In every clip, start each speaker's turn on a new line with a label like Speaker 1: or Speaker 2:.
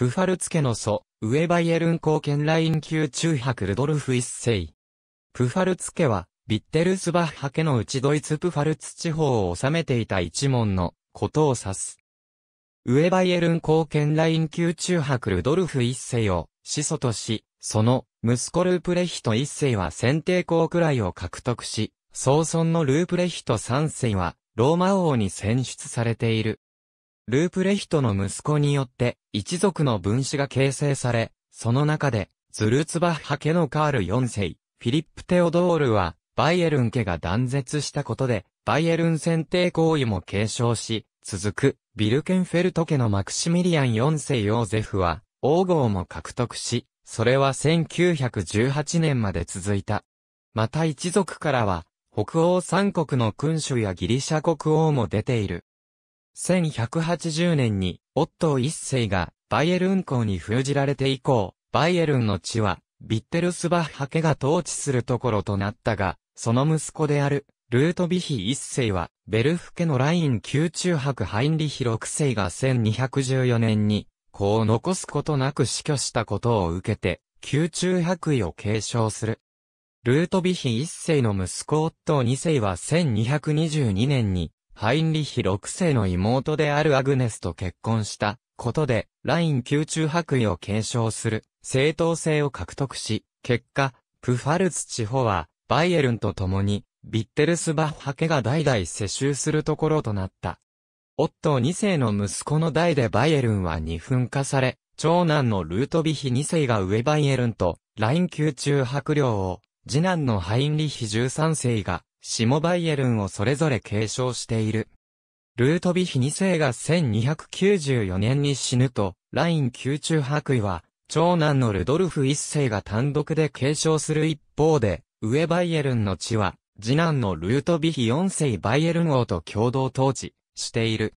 Speaker 1: プファルツ家の祖、ウェバイエルン公権ライン級中伯ルドルフ一世。プファルツ家は、ビッテルスバッハ家のうちドイツプファルツ地方を治めていた一門のことを指す。ウェバイエルン公権ライン級中伯ルドルフ一世を始祖とし、その息子ループレヒト一世は先帝公くらいを獲得し、総孫のループレヒト三世はローマ王に選出されている。ループレヒトの息子によって一族の分子が形成され、その中でズルツバッハ家のカール4世、フィリップ・テオドールはバイエルン家が断絶したことでバイエルン選定行為も継承し、続くビルケンフェルト家のマクシミリアン4世ヨーゼフは王号も獲得し、それは1918年まで続いた。また一族からは、北欧三国の君主やギリシャ国王も出ている。1180年に、オットー一世がバイエルン公に封じられて以降、バイエルンの地は、ビッテルスバッハ家が統治するところとなったが、その息子である、ルートビヒ一世は、ベルフ家のライン宮中博ハインリヒ六世が1214年に、子を残すことなく死去したことを受けて、宮中博位を継承する。ルートビヒ一世の息子オットー二世は1222年に、ハインリヒ6世の妹であるアグネスと結婚したことで、ライン宮中白衣を継承する正当性を獲得し、結果、プファルツ地方は、バイエルンと共に、ビッテルスバッハ家が代々世襲するところとなった。夫2世の息子の代でバイエルンは二分化され、長男のルートビヒ2世が上バイエルンと、ライン宮中白領を、次男のハインリヒ13世が、シモバイエルンをそれぞれ継承している。ルートビヒ2世が1294年に死ぬと、ライン宮中白衣は、長男のルドルフ1世が単独で継承する一方で、上バイエルンの地は、次男のルートビヒ4世バイエルン王と共同統治している。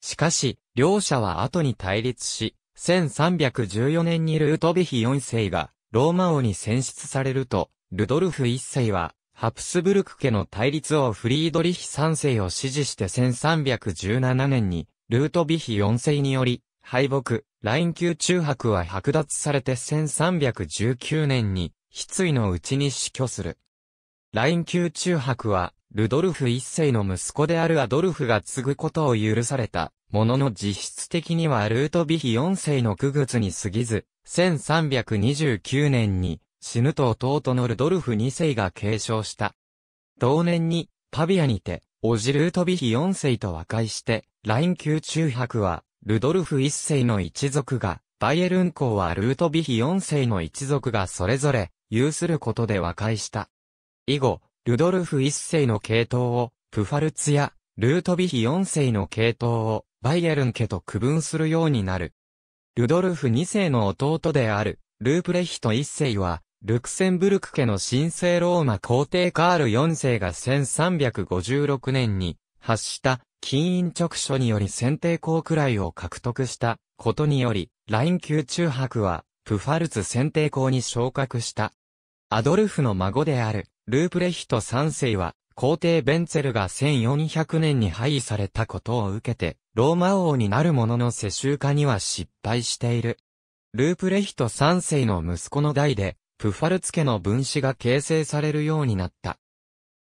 Speaker 1: しかし、両者は後に対立し、1314年にルートビヒ4世がローマ王に選出されると、ルドルフ1世はハプスブルク家の対立をフリードリヒ3世を支持して1317年に、ルートビヒ4世により、敗北、ライン級中伯は剥奪されて1319年に、失意のうちに死去する。ライン級中伯は、ルドルフ一世の息子であるアドルフが継ぐことを許された、ものの実質的にはルートビヒ4世の区月に過ぎず、1329年に死ぬと弟のルドルフ2世が継承した。同年に、パビアにて、オジルートビヒ4世と和解して、ライン級中伯は、ルドルフ1世の一族が、バイエルン公はルートビヒ4世の一族がそれぞれ、有することで和解した。以後、ルドルフ1世の系統を、プファルツや、ルートビヒ4世の系統を、バイエルン家と区分するようになる。ルドルフ2世の弟である、ループレヒト1世は、ルクセンブルク家の神聖ローマ皇帝カール4世が1356年に発した金印直書により選定校くらいを獲得したことにより、ライン級中博はプファルツ選定校に昇格した。アドルフの孫であるループレヒト3世は皇帝ベンツェルが1400年に廃位されたことを受けて、ローマ王になるものの世襲化には失敗している。ループレヒト3世の息子の代で、プファルツ家の分子が形成されるようになった。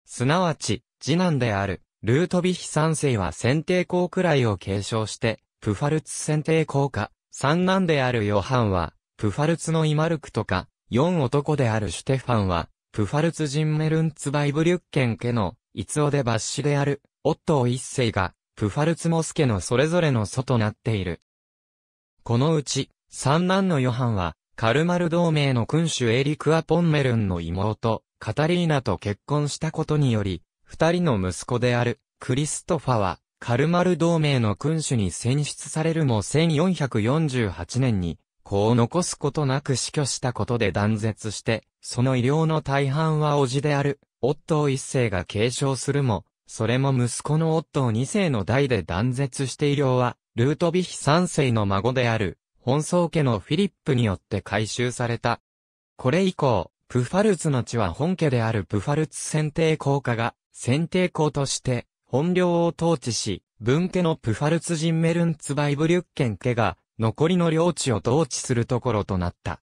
Speaker 1: すなわち、次男である、ルートビヒ三世は先定校くらいを継承して、プファルツ先定校か、三男であるヨハンは、プファルツのイマルクとか、四男であるシュテファンは、プファルツジンメルンツバイブリュッケン家の、イツオデバッシである、オットー一世が、プファルツモス家のそれぞれの祖となっている。このうち、三男のヨハンは、カルマル同盟の君主エリクア・ポンメルンの妹、カタリーナと結婚したことにより、二人の息子である、クリストファは、カルマル同盟の君主に選出されるも1448年に、子を残すことなく死去したことで断絶して、その医療の大半は叔父である、オットー一世が継承するも、それも息子のオットー二世の代で断絶して医療は、ルートビヒ三世の孫である、本宗家のフィリップによって改修された。これ以降、プファルツの地は本家であるプファルツ選定公家が、選定公として、本領を統治し、分家のプファルツ人メルンツバイブリュッケン家が、残りの領地を統治するところとなった。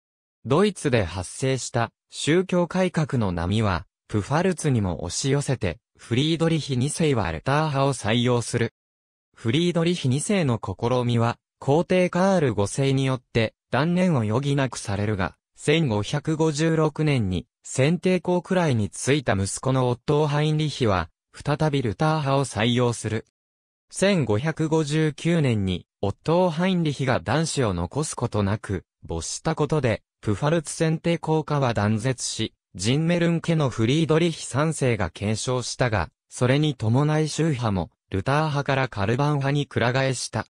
Speaker 1: ドイツで発生した宗教改革の波は、プファルツにも押し寄せて、フリードリヒ2世はレター派を採用する。フリードリヒ2世の試みは、皇帝カール5世によって断念を余儀なくされるが、1556年に選定校くらいについた息子のオットー・ハインリヒは、再びルター派を採用する。1559年に、オットー・ハインリヒが男子を残すことなく、没したことで、プファルツ選定校科は断絶し、ジンメルン家のフリードリヒ三世が継承したが、それに伴い宗派も、ルター派からカルバン派に倶替えした。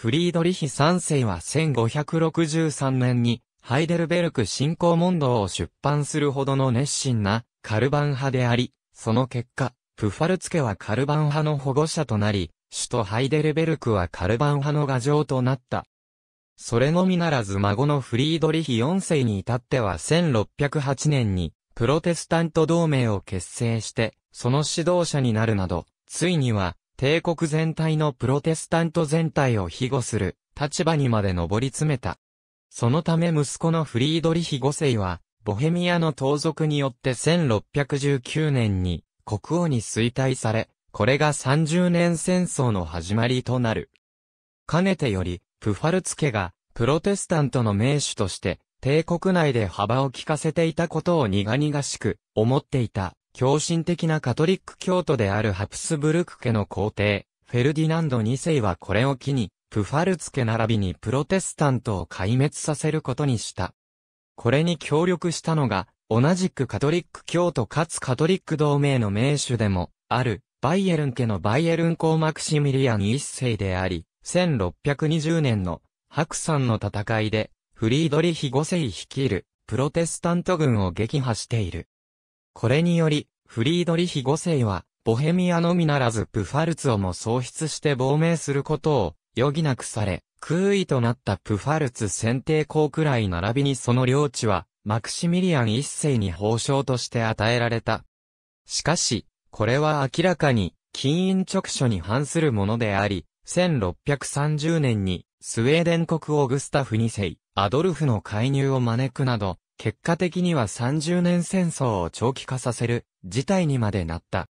Speaker 1: フリードリヒ3世は1563年に、ハイデルベルク信仰問答を出版するほどの熱心なカルバン派であり、その結果、プファルツケはカルバン派の保護者となり、首都ハイデルベルクはカルバン派の牙城となった。それのみならず孫のフリードリヒ4世に至っては1608年に、プロテスタント同盟を結成して、その指導者になるなど、ついには、帝国全体のプロテスタント全体を庇護する立場にまで上り詰めた。そのため息子のフリードリヒ5世は、ボヘミアの盗賊によって1619年に国王に衰退され、これが30年戦争の始まりとなる。かねてより、プファルツ家がプロテスタントの名手として帝国内で幅を利かせていたことを苦々しく思っていた。狂信的なカトリック教徒であるハプスブルク家の皇帝、フェルディナンド2世はこれを機に、プファルツ家並びにプロテスタントを壊滅させることにした。これに協力したのが、同じくカトリック教徒かつカトリック同盟の名手でも、ある、バイエルン家のバイエルン公マクシミリアン一世であり、1620年の白山の戦いで、フリードリヒ5世率いる、プロテスタント軍を撃破している。これにより、フリードリヒ5世は、ボヘミアのみならずプファルツをも喪失して亡命することを余儀なくされ、空位となったプファルツ選定校くらい並びにその領地は、マクシミリアン一世に報奨として与えられた。しかし、これは明らかに、禁印直書に反するものであり、1630年に、スウェーデン国王グスタフ2世、アドルフの介入を招くなど、結果的には30年戦争を長期化させる事態にまでなった。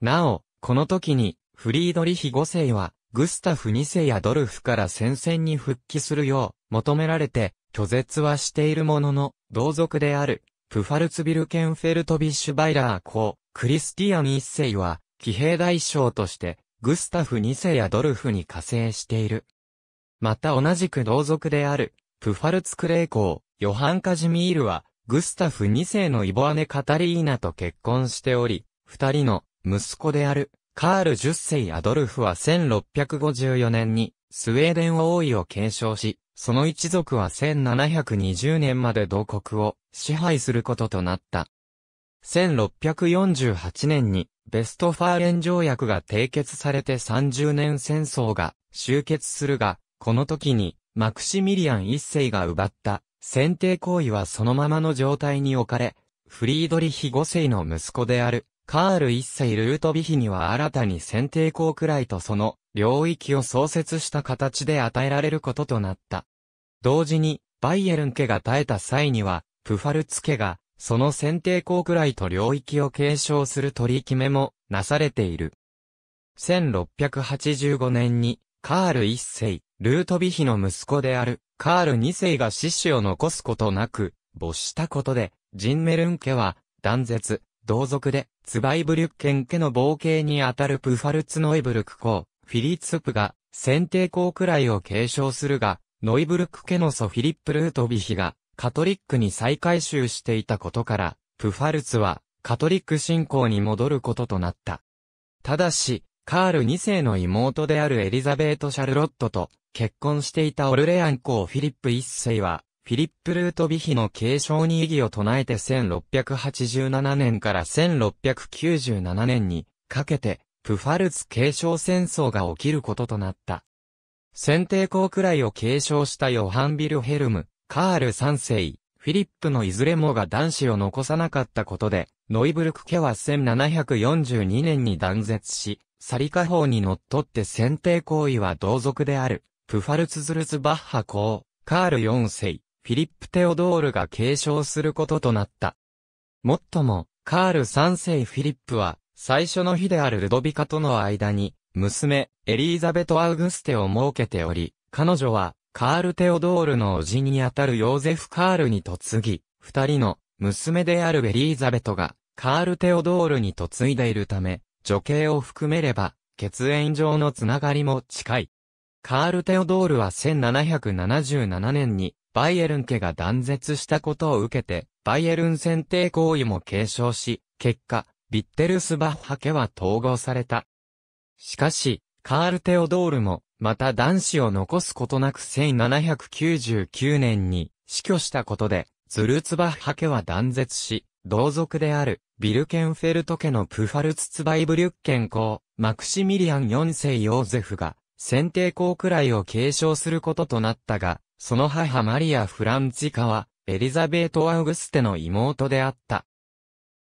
Speaker 1: なお、この時にフリードリヒ5世はグスタフ2世やドルフから戦線に復帰するよう求められて拒絶はしているものの同族であるプファルツビルケンフェルトビッシュバイラー公クリスティアン1世は騎兵大将としてグスタフ2世やドルフに加勢している。また同じく同族であるプファルツクレイ公ヨハン・カジミールは、グスタフ2世のイボアネ・カタリーナと結婚しており、二人の息子である、カール10世アドルフは1654年に、スウェーデン王位を継承し、その一族は1720年まで同国を支配することとなった。1648年に、ベストファーレン条約が締結されて30年戦争が終結するが、この時に、マクシミリアン一世が奪った選定行為はそのままの状態に置かれ、フリードリヒ5世の息子である、カール1世ルートビヒには新たに選定校くらいとその領域を創設した形で与えられることとなった。同時に、バイエルン家が耐えた際には、プファルツ家が、その選定校くらいと領域を継承する取り決めも、なされている。1685年に、カール1世、ルートヴィヒの息子である、カール2世が死死を残すことなく、没したことで、ジンメルン家は、断絶、同族で、ツバイブリュッケン家の冒険にあたるプファルツノイブルク公、フィリッツプが、先帝公くらいを継承するが、ノイブルク家のソフィリップ・ルートヴィヒが、カトリックに再改宗していたことから、プファルツは、カトリック信仰に戻ることとなった。ただし、カール2世の妹であるエリザベート・シャルロットと、結婚していたオルレアン公フィリップ一世は、フィリップ・ルート・ビヒの継承に異議を唱えて1687年から1697年にかけて、プファルツ継承戦争が起きることとなった。選定校くらいを継承したヨハン・ビルヘルム、カール三世、フィリップのいずれもが男子を残さなかったことで、ノイブルク家は1742年に断絶し、サリカ法に則って選定行為は同族であるプファルツズルツバッハ公、カール4世、フィリップ・テオドールが継承することとなった。もっとも、カール3世フィリップは、最初の日であるルドビカとの間に、娘、エリーザベト・アウグステを設けており、彼女は、カール・テオドールの叔父にあたるヨーゼフ・カールに嫁ぎ、二人の娘であるエリーザベトが、カール・テオドールに嫁いでいるため、女系を含めれば、血縁上のつながりも近い。カール・テオドールは1777年にバイエルン家が断絶したことを受けて、バイエルン選定行為も継承し、結果、ビッテルスバッハ家は統合された。しかし、カール・テオドールも、また男子を残すことなく1799年に死去したことで、ズルツバッハ家は断絶し、同族である、ビルケンフェルト家のプファルツツバイブリュッケン公、マクシミリアン4世ヨーゼフが、選定校くらいを継承することとなったが、その母マリア・フランツィカは、エリザベート・アウグステの妹であった。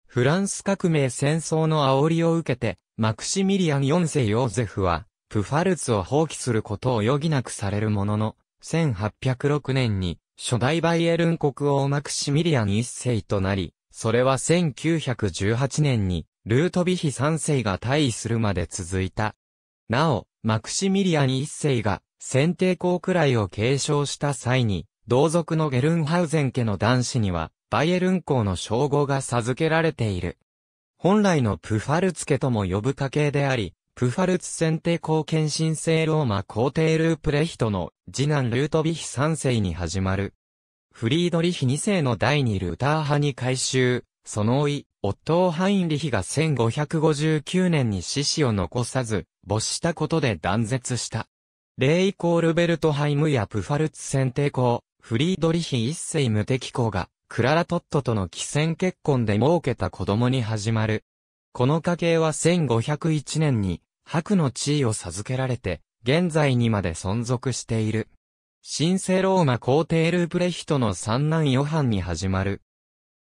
Speaker 1: フランス革命戦争の煽りを受けて、マクシミリアン4世ヨーゼフは、プファルツを放棄することを余儀なくされるものの、1806年に、初代バイエルン国王マクシミリアン1世となり、それは1918年に、ルートビヒ3世が退位するまで続いた。なお、マクシミリアン一世が、先定校くらいを継承した際に、同族のゲルンハウゼン家の男子には、バイエルン校の称号が授けられている。本来のプファルツ家とも呼ぶ家系であり、プファルツ先定校献身聖ローマ皇帝ループレヒトの次男ルートビヒ三世に始まる。フリードリヒ二世の第二ルーター派に改修、その老い、オットー・ハインリヒが1559年に死死を残さず、没したことで断絶した。レイコールベルトハイムやプファルツ選定校、フリードリヒ一世無敵校が、クララトットとの既戦結婚で儲けた子供に始まる。この家系は1501年に、白の地位を授けられて、現在にまで存続している。神聖ローマ皇帝ループレヒトの三男ヨハンに始まる。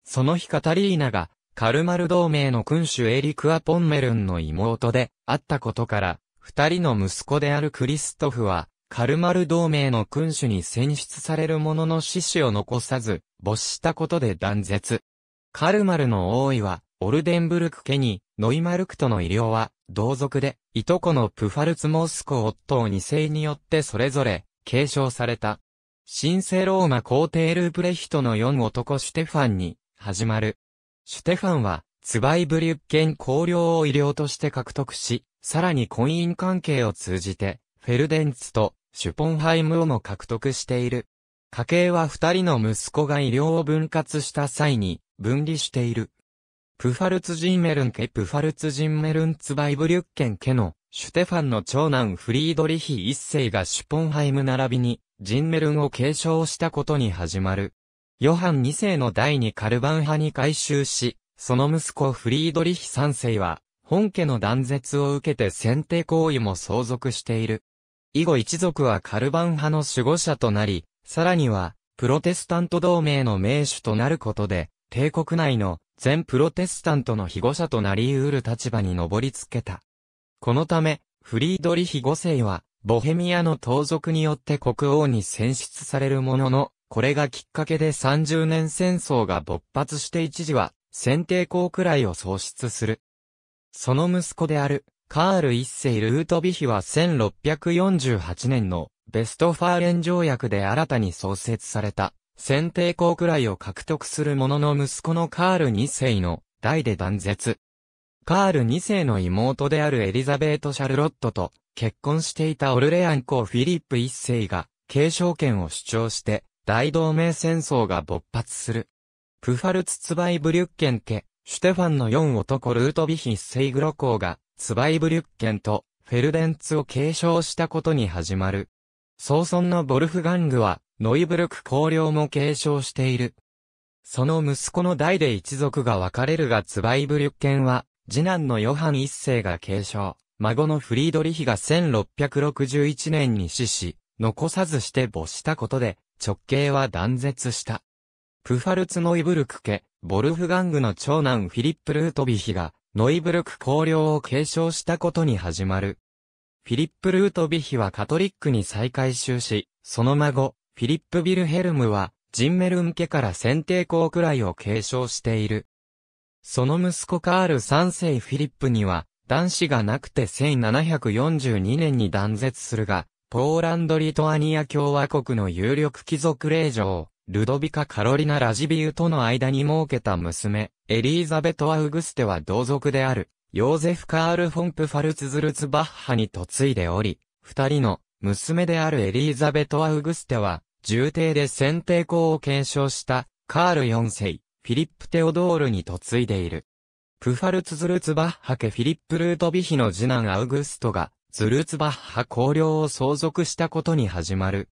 Speaker 1: その日カタリーナがカルマル同盟の君主エリクア・ポンメルンの妹であったことから、二人の息子であるクリストフは、カルマル同盟の君主に選出されるものの死死を残さず、没したことで断絶。カルマルの王位は、オルデンブルク家に、ノイマルクとの医療は、同族で、いとこのプファルツモスコ・オットー2世によってそれぞれ、継承された。神聖ローマ皇帝ループレヒトの4男シュテファンに、始まる。シュテファンは、ツバイブリュッケン公領を医療として獲得し、さらに婚姻関係を通じて、フェルデンツとシュポンハイムをも獲得している。家系は二人の息子が医療を分割した際に分離している。プファルツジンメルン家プファルツジンメルンツバイブリュッケン家のシュテファンの長男フリードリヒ一世がシュポンハイム並びにジンメルンを継承したことに始まる。ヨハン2世の第二カルバン派に改修し、その息子フリードリヒ3世は、本家の断絶を受けて選定行為も相続している。以後一族はカルバン派の守護者となり、さらには、プロテスタント同盟の名手となることで、帝国内の全プロテスタントの被護者となり得る立場に上りつけた。このため、フリードリヒ5世は、ボヘミアの盗賊によって国王に選出されるものの、これがきっかけで30年戦争が勃発して一時は、選定校くらいを喪失する。その息子である、カール一世ルートビヒは1648年のベストファーレン条約で新たに創設された選定校くらいを獲得する者のの息子のカール二世の代で断絶。カール二世の妹であるエリザベート・シャルロットと結婚していたオルレアン公フィリップ一世が継承権を主張して大同盟戦争が勃発する。プファルツ・ツバイブリュッケン家、シュテファンの4男ルートビヒス・セイグロ公が、ツバイブリュッケンとフェルデンツを継承したことに始まる。総尊のボルフガングは、ノイブルク公領も継承している。その息子の代で一族が分かれるがツバイブリュッケンは、次男のヨハン一世が継承、孫のフリードリヒが1661年に死し、残さずして没したことで、直系は断絶した。プファルツ・ノイブルク家、ボルフガングの長男フィリップ・ルートビヒが、ノイブルク公領を継承したことに始まる。フィリップ・ルートビヒはカトリックに再改修し、その孫、フィリップ・ビルヘルムは、ジンメルン家から選定公くらいを継承している。その息子カール3世フィリップには、男子がなくて1742年に断絶するが、ポーランド・リトアニア共和国の有力貴族令嬢、ルドビカ・カロリナ・ラジビウとの間に設けた娘、エリーザベト・アウグステは同族である、ヨーゼフ・カール・フォンプ・ファルツ・ズルツ・バッハに嫁いでおり、二人の娘であるエリーザベト・アウグステは、重帝で先帝公を継承したカール4世、フィリップ・テオドールに嫁いでいる。プファルツ・ズルツ・バッハ家フィリップ・ルートビヒの次男アウグストが、ズルツバッハ公領を相続したことに始まる。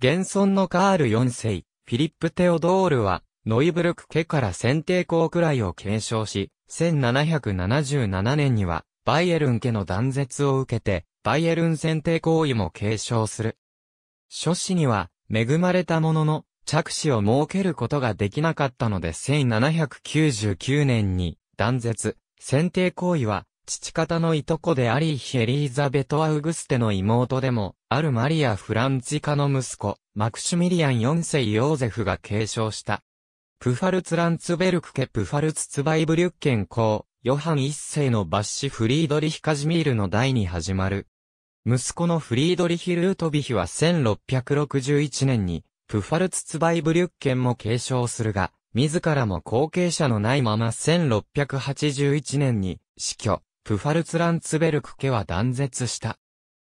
Speaker 1: 現存のカール4世、フィリップ・テオドールは、ノイブルク家から選定校くらいを継承し、1777年には、バイエルン家の断絶を受けて、バイエルン選定行為も継承する。諸子には、恵まれたものの、着手を設けることができなかったので1799年に、断絶、選定行為は、父方のいとこでありエリーザベト・アウグステの妹でも、あるマリア・フランチカの息子、マクシュミリアン4世ヨーゼフが継承した。プファルツ・ランツベルク家プファルツ・ツバイブリュッケン公、ヨハン1世のバッシ・フリードリヒ・カジミールの代に始まる。息子のフリードリヒ・ルートビヒは1661年に、プファルツ・ツバイブリュッケンも継承するが、自らも後継者のないまま1681年に死去。プファルツランツベルク家は断絶した。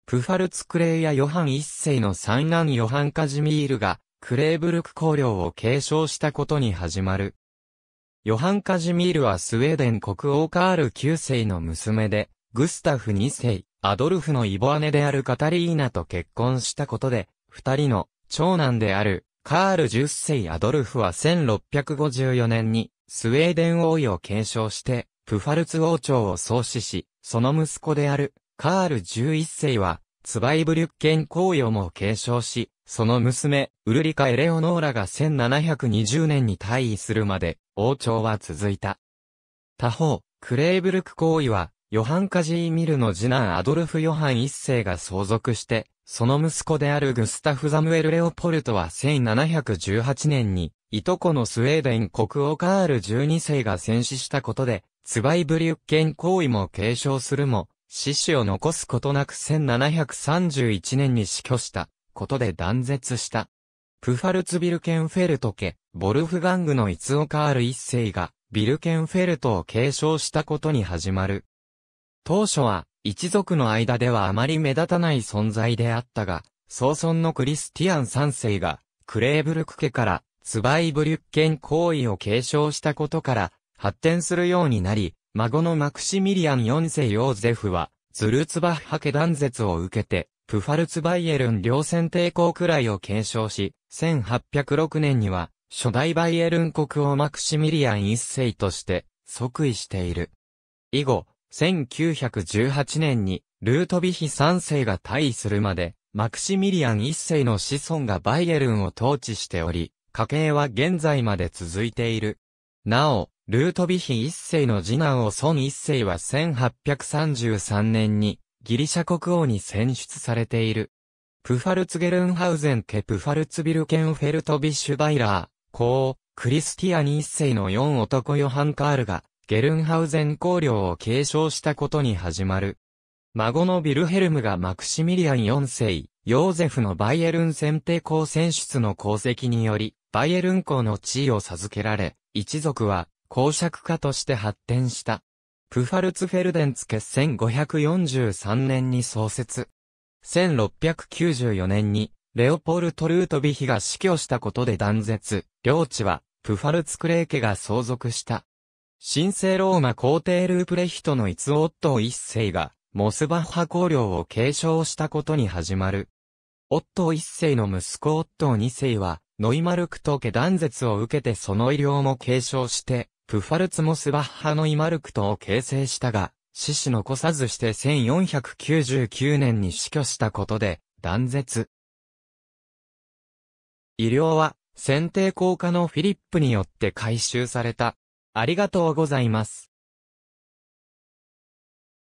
Speaker 1: プファルツクレイやヨハン一世の三男ヨハンカジミールが、クレーブルク公領を継承したことに始まる。ヨハンカジミールはスウェーデン国王カール9世の娘で、グスタフ2世、アドルフのイボ姉であるカタリーナと結婚したことで、二人の長男であるカール10世アドルフは1654年にスウェーデン王位を継承してプファルツ王朝を創始し、その息子である、カール11世は、ツバイブリュッケン公用も継承し、その娘、ウルリカ・エレオノーラが1720年に退位するまで、王朝は続いた。他方、クレイブルク公位は、ヨハン・カジーミルの次男アドルフ・ヨハン一世が相続して、その息子であるグスタフ・ザムエル・レオポルトは1718年に、いとこのスウェーデン国王カール12世が戦死したことで、ツバイブリュッケン行為も継承するも、死死を残すことなく1731年に死去したことで断絶した。プファルツビルケンフェルト家、ボルフガングのイツオカール一世が、ビルケンフェルトを継承したことに始まる。当初は、一族の間ではあまり目立たない存在であったが、早尊のクリスティアン三世が、クレーブルク家から、ツバイブリュッケン行為を継承したことから、発展するようになり、孫のマクシミリアン4世ヨーゼフは、ズルツバッハ家断絶を受けて、プファルツバイエルン両戦抵抗くらいを継承し、1806年には、初代バイエルン国王マクシミリアン一世として、即位している。以後、1918年に、ルートビヒ三世が退位するまで、マクシミリアン一世の子孫がバイエルンを統治しており、家系は現在まで続いている。なお、ルートビヒ一世の次男を孫一世は1833年にギリシャ国王に選出されている。プファルツゲルンハウゼンケプファルツビルケンフェルトビッシュバイラー、公、クリスティアニ一世の4男ヨハンカールが、ゲルンハウゼン公領を継承したことに始まる。孫のビルヘルムがマクシミリアン4世、ヨーゼフのバイエルン選定校選出の功績により、バイエルン校の地位を授けられ、一族は公爵家として発展した。プファルツフェルデンツ決1543年に創設。1694年に、レオポルト・ルートビヒが死去したことで断絶、領地は、プファルツクレー家が相続した。神聖ローマ皇帝ループレヒトの逸夫夫一世が、モスバッハ公領を継承したことに始まる。夫一世の息子夫二世は、ノイマルクト家断絶を受けてその医療も継承して、プファルツモスバッハのイマルクトを形成したが、死死残さずして1499年に死去したことで、断絶。医療は、選定効果のフィリップによって回収された。ありがとうございます。